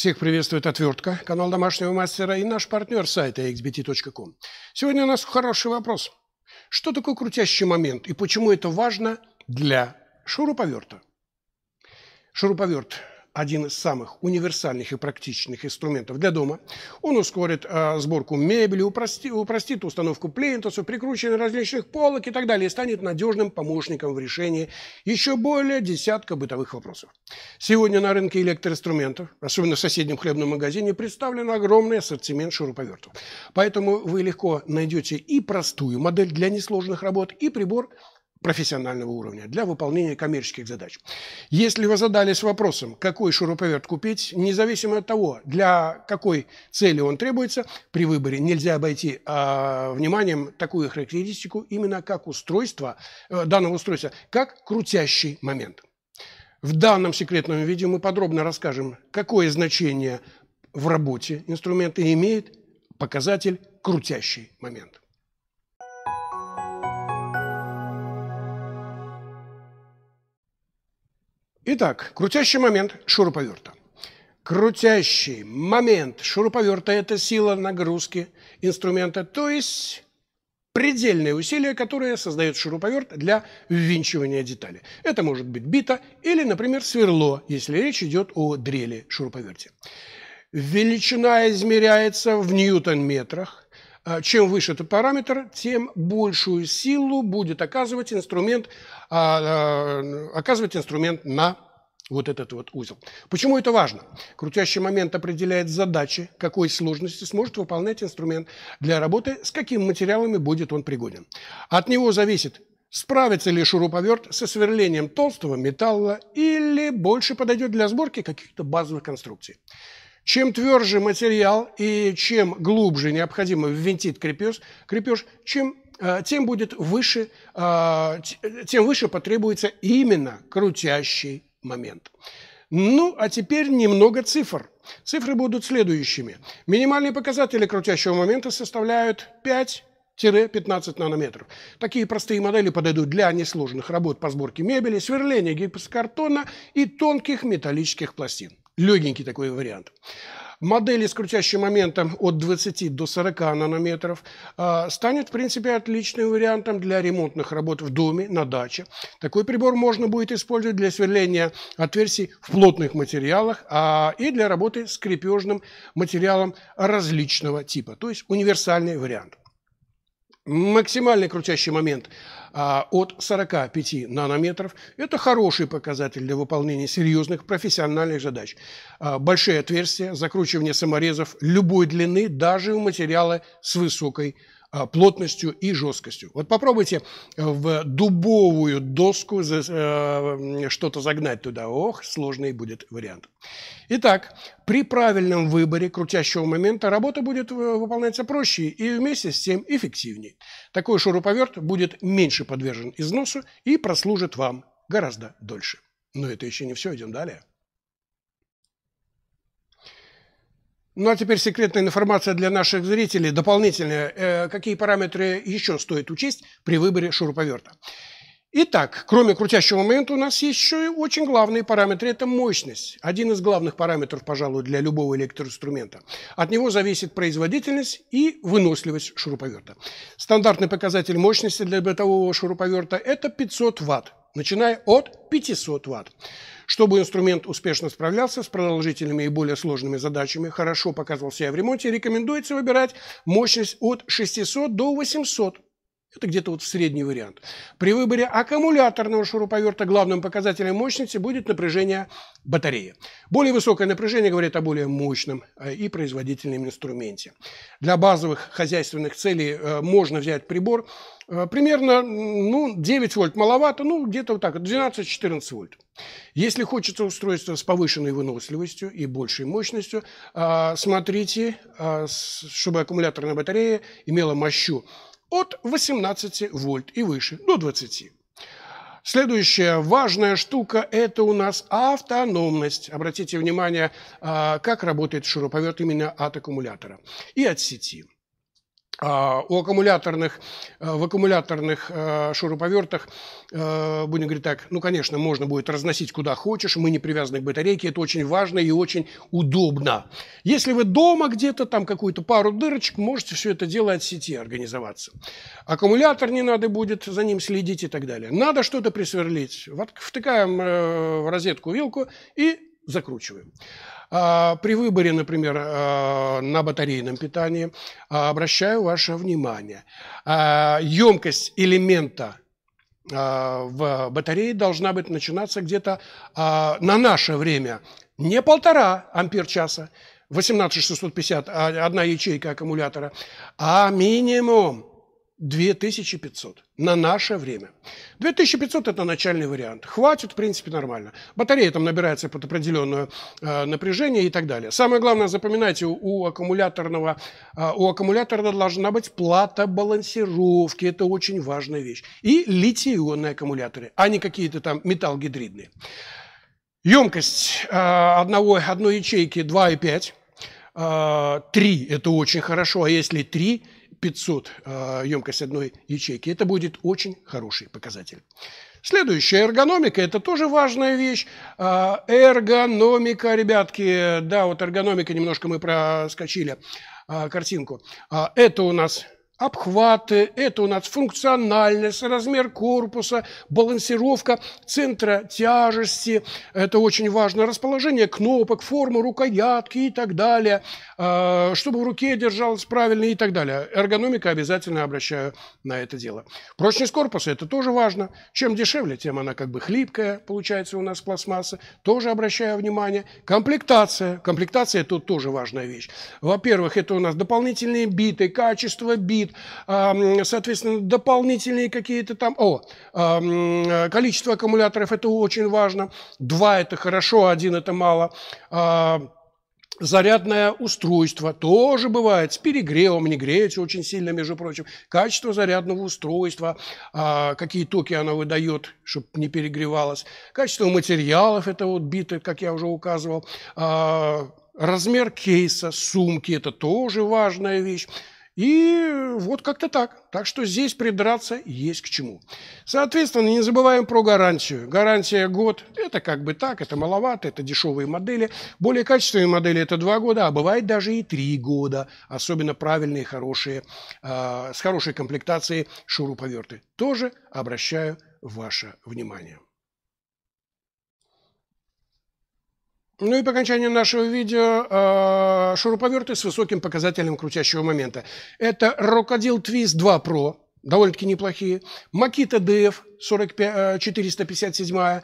Всех приветствует «Отвертка», канал «Домашнего мастера» и наш партнер сайта xbt.com. Сегодня у нас хороший вопрос. Что такое крутящий момент и почему это важно для шуруповерта? Шуруповерт один из самых универсальных и практичных инструментов для дома. Он ускорит э, сборку мебели, упрости, упростит установку плинтуса, прикручивание различных полок и так далее, и станет надежным помощником в решении еще более десятка бытовых вопросов. Сегодня на рынке электроинструментов, особенно в соседнем хлебном магазине, представлен огромный ассортимент шуруповертов. Поэтому вы легко найдете и простую модель для несложных работ, и прибор, профессионального уровня для выполнения коммерческих задач. Если вы задались вопросом, какой шуруповерт купить, независимо от того, для какой цели он требуется, при выборе нельзя обойти э, вниманием такую характеристику именно как устройство, э, данного устройства, как крутящий момент. В данном секретном видео мы подробно расскажем, какое значение в работе инструмента имеет показатель крутящий момент. Итак, крутящий момент шуруповерта. Крутящий момент шуруповерта – это сила нагрузки инструмента, то есть предельное усилие, которое создает шуруповерт для ввинчивания детали. Это может быть бита или, например, сверло, если речь идет о дрели шуруповерте. Величина измеряется в ньютон-метрах, а, чем выше этот параметр, тем большую силу будет оказывать инструмент, а, а, оказывать инструмент на вот этот вот узел. Почему это важно? Крутящий момент определяет задачи, какой сложности сможет выполнять инструмент для работы, с какими материалами будет он пригоден. От него зависит, справится ли шуруповерт со сверлением толстого металла или больше подойдет для сборки каких-то базовых конструкций. Чем тверже материал и чем глубже необходимо ввинтить крепеж, крепеж чем, э, тем, будет выше, э, тем выше потребуется именно крутящий момент. Ну, а теперь немного цифр. Цифры будут следующими. Минимальные показатели крутящего момента составляют 5 15 нанометров. Такие простые модели подойдут для несложных работ по сборке мебели, сверления гипсокартона и тонких металлических пластин легенький такой вариант. Модели с крутящим моментом от 20 до 40 нанометров э, станет, в принципе, отличным вариантом для ремонтных работ в доме, на даче. Такой прибор можно будет использовать для сверления отверстий в плотных материалах а, и для работы с крепежным материалом различного типа, то есть универсальный вариант. Максимальный крутящий момент а от 45 нанометров. Это хороший показатель для выполнения серьезных профессиональных задач. А, большие отверстия, закручивание саморезов любой длины, даже у материала с высокой а, плотностью и жесткостью. Вот попробуйте э, в дубовую доску э, что-то загнать туда. Ох, сложный будет вариант. Итак, при правильном выборе крутящего момента работа будет э, выполняться проще и вместе с тем эффективнее. Такой шуруповерт будет меньше подвержен износу и прослужит вам гораздо дольше. Но это еще не все, идем далее. Ну а теперь секретная информация для наших зрителей, дополнительная. Э, какие параметры еще стоит учесть при выборе шуруповерта? Итак, кроме крутящего момента у нас есть еще и очень главные параметры – это мощность. Один из главных параметров, пожалуй, для любого электроинструмента. От него зависит производительность и выносливость шуруповерта. Стандартный показатель мощности для бытового шуруповерта – это 500 Вт, начиная от 500 Вт. Чтобы инструмент успешно справлялся с продолжительными и более сложными задачами, хорошо показывал себя в ремонте, рекомендуется выбирать мощность от 600 до 800 это где-то вот средний вариант. При выборе аккумуляторного шуруповерта главным показателем мощности будет напряжение батареи. Более высокое напряжение говорит о более мощном э, и производительном инструменте. Для базовых хозяйственных целей э, можно взять прибор э, примерно ну, 9 вольт маловато, ну где-то вот так, 12-14 вольт. Если хочется устройство с повышенной выносливостью и большей мощностью, смотрите, чтобы аккумуляторная батарея имела мощу от 18 вольт и выше, до 20. Следующая важная штука – это у нас автономность. Обратите внимание, а, как работает шуруповерт именно от аккумулятора и от сети. А, у аккумуляторных, э, в аккумуляторных э, шуруповертах, э, будем говорить так, ну, конечно, можно будет разносить куда хочешь, мы не привязаны к батарейке, это очень важно и очень удобно. Если вы дома где-то, там какую-то пару дырочек, можете все это дело от сети организоваться. Аккумулятор не надо будет, за ним следить и так далее. Надо что-то присверлить. Втыкаем в розетку вилку и закручиваем. А, при выборе, например, а, на батарейном питании а, обращаю ваше внимание. Емкость элемента в батарее должна быть начинаться где-то на наше время не полтора ампер-часа, 18650, одна ячейка аккумулятора, а минимум 2500 на наше время. 2500 – это начальный вариант. Хватит, в принципе, нормально. Батарея там набирается под определенное э, напряжение и так далее. Самое главное, запоминайте, у, у аккумуляторного, э, у аккумулятора должна быть плата балансировки. Это очень важная вещь. И литий-ионные аккумуляторы, а не какие-то там металлгидридные. Емкость э, одного, одной ячейки 2,5. Э, 3 – это очень хорошо, а если 3 – 500 э, а, емкость одной ячейки. Это будет очень хороший показатель. Следующая эргономика – это тоже важная вещь. А, эргономика, ребятки, да, вот эргономика немножко мы проскочили а, картинку. Это у нас обхваты, это у нас функциональность, размер корпуса, балансировка центра тяжести, это очень важно, расположение кнопок, форма рукоятки и так далее, а, чтобы в руке держалось правильно и так далее. Эргономика обязательно обращаю на это дело. Прочность корпуса – это тоже важно. Чем дешевле, тем она как бы хлипкая, получается у нас пластмасса, тоже обращаю внимание. Комплектация. Комплектация – тут тоже важная вещь. Во-первых, это у нас дополнительные биты, качество бит, имеет, соответственно, дополнительные какие-то там... О, количество аккумуляторов – это очень важно. Два – это хорошо, один – это мало а, зарядное устройство тоже бывает с перегревом, не греется очень сильно, между прочим. Качество зарядного устройства, а, какие токи оно выдает, чтобы не перегревалось. Качество материалов, это вот биты, как я уже указывал. А, размер кейса, сумки, это тоже важная вещь. И вот как-то так. Так что здесь придраться есть к чему. Соответственно, не забываем про гарантию. Гарантия год – это как бы так, это маловато, это дешевые модели. Более качественные модели – это два года, а бывает даже и три года. Особенно правильные, хорошие, э, с хорошей комплектацией шуруповерты. Тоже обращаю ваше внимание. Ну и по окончанию нашего видео э, шуруповерты с высоким показателем крутящего момента. Это Rockadil Twist 2 Pro, довольно-таки неплохие. Makita DF 457, 457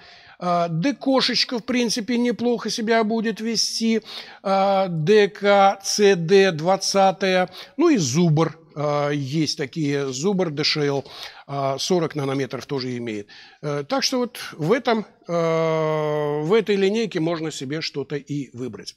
ДКшечка, в принципе, неплохо себя будет вести. ДК, ЦД 20. Ну и Зубр а, есть такие, Зубр ДШЛ 40 а, нанометров тоже имеет. Э, так что вот в, этом, а, в этой линейке можно себе что-то и выбрать.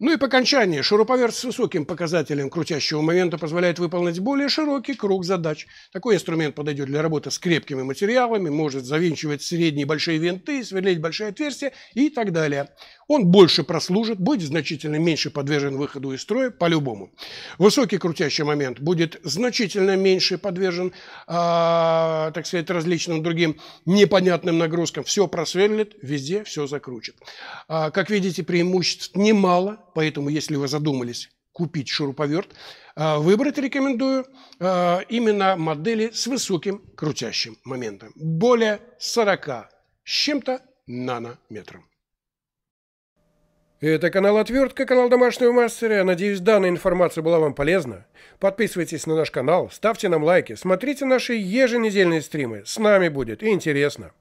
Ну и по окончании шуруповерт с высоким показателем крутящего момента позволяет выполнить более широкий круг задач. Такой инструмент подойдет для работы с крепкими материалами, может завинчивать средние большие винты, сверлить большие отверстия и так далее. Он больше прослужит, будет значительно меньше подвержен выходу из строя по-любому. Высокий крутящий момент будет значительно меньше подвержен, э, так сказать, различным другим непонятным нагрузкам. Все просверлит, везде все закручит. Э, а, как видите, преимуществ немало поэтому если вы задумались купить шуруповерт, э, выбрать рекомендую э, именно модели с высоким крутящим моментом. Более 40 с чем-то нанометром. Это канал Отвертка, канал Домашнего Мастера. Надеюсь, данная информация была вам полезна. Подписывайтесь на наш канал, ставьте нам лайки, смотрите наши еженедельные стримы. С нами будет интересно.